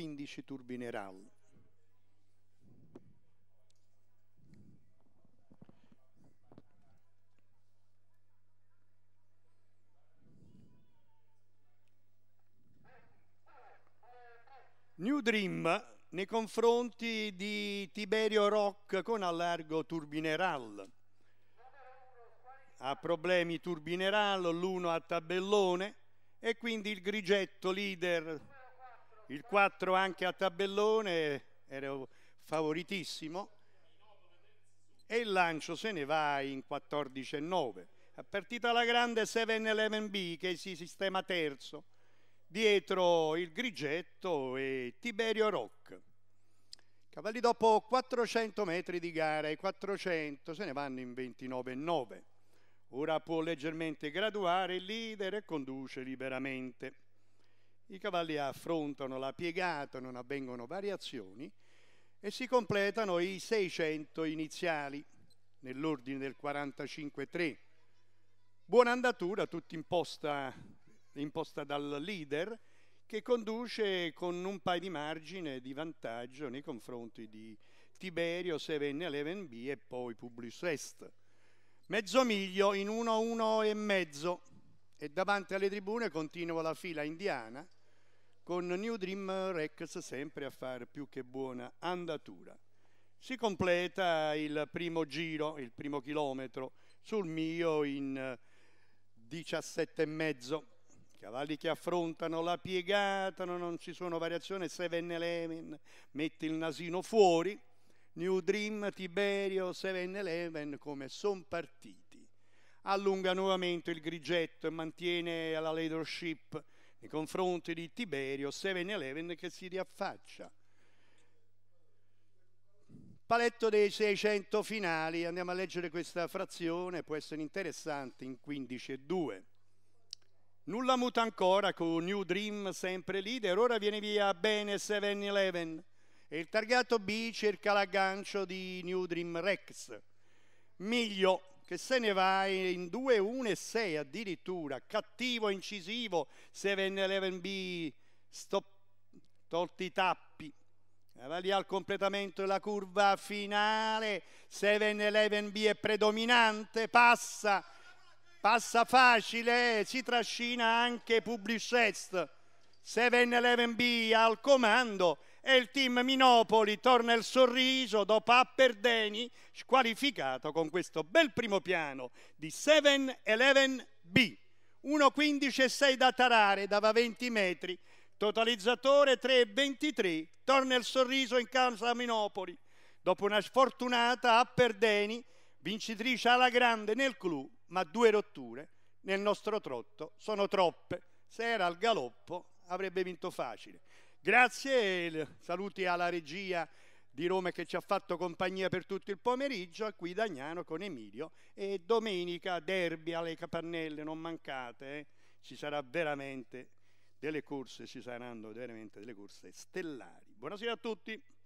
15 turbine RAL. New Dream nei confronti di Tiberio Rock con allargo Turbineral. Ha problemi Turbineral, l'uno a tabellone e quindi il grigetto leader il 4 anche a tabellone, ero favoritissimo, e il lancio se ne va in 14-9. A partita la grande 7-11B che si sistema terzo, dietro il Grigetto e Tiberio Rock. Cavalli dopo 400 metri di gara, i 400 se ne vanno in 29-9. Ora può leggermente graduare il leader e conduce liberamente i cavalli affrontano la piegata, non avvengono variazioni e si completano i 600 iniziali nell'ordine del 45-3. Buona andatura, tutta imposta, imposta dal leader che conduce con un paio di margine di vantaggio nei confronti di Tiberio, Sevenne, Eleven B e poi Publius Est. Mezzo miglio in 1-1 e mezzo e davanti alle tribune continua la fila indiana con New Dream Rex sempre a fare più che buona andatura. Si completa il primo giro, il primo chilometro, sul mio in 17,5. Eh, Cavalli che affrontano la piegata, non ci sono variazioni, Seven Eleven mette il nasino fuori, New Dream, Tiberio, Seven Eleven come son partiti. Allunga nuovamente il grigetto e mantiene la leadership nei confronti di Tiberio 7-Eleven che si riaffaccia. Paletto dei 600 finali, andiamo a leggere questa frazione, può essere interessante in 15 e 2. Nulla muta ancora con New Dream sempre leader, ora viene via bene 7-Eleven e il targato B cerca l'aggancio di New Dream Rex. Miglio che se ne va in 2, 1 e 6 addirittura, cattivo, incisivo, 7-11B, stop, tolti i tappi. Va lì al completamento della curva finale, 7-11B è predominante, passa, passa facile, si trascina anche Publicest. 7-11B al comando e il team Minopoli torna il sorriso dopo Deni squalificato con questo bel primo piano di 7-11B. 1-15 e 6 da tarare, dava 20 metri, totalizzatore 3-23, torna il sorriso in casa Minopoli. Dopo una sfortunata Deni vincitrice alla grande nel clou, ma due rotture nel nostro trotto sono troppe. Se era al galoppo avrebbe vinto facile. Grazie, saluti alla regia di Roma che ci ha fatto compagnia per tutto il pomeriggio, qui Dagnano con Emilio e domenica derby alle Capannelle, non mancate, eh? ci sarà veramente delle corse, ci saranno veramente delle corse stellari. Buonasera a tutti.